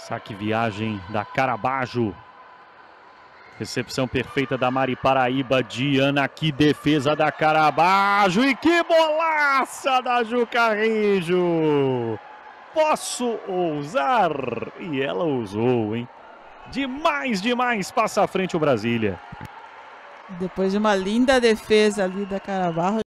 Saque viagem da Carabajo. Recepção perfeita da Mari Paraíba. Diana, que defesa da Carabajo. E que bolaça da Juca Rijo. Posso ousar? E ela ousou, hein? Demais, demais. Passa à frente o Brasília. Depois de uma linda defesa ali da Carabajo.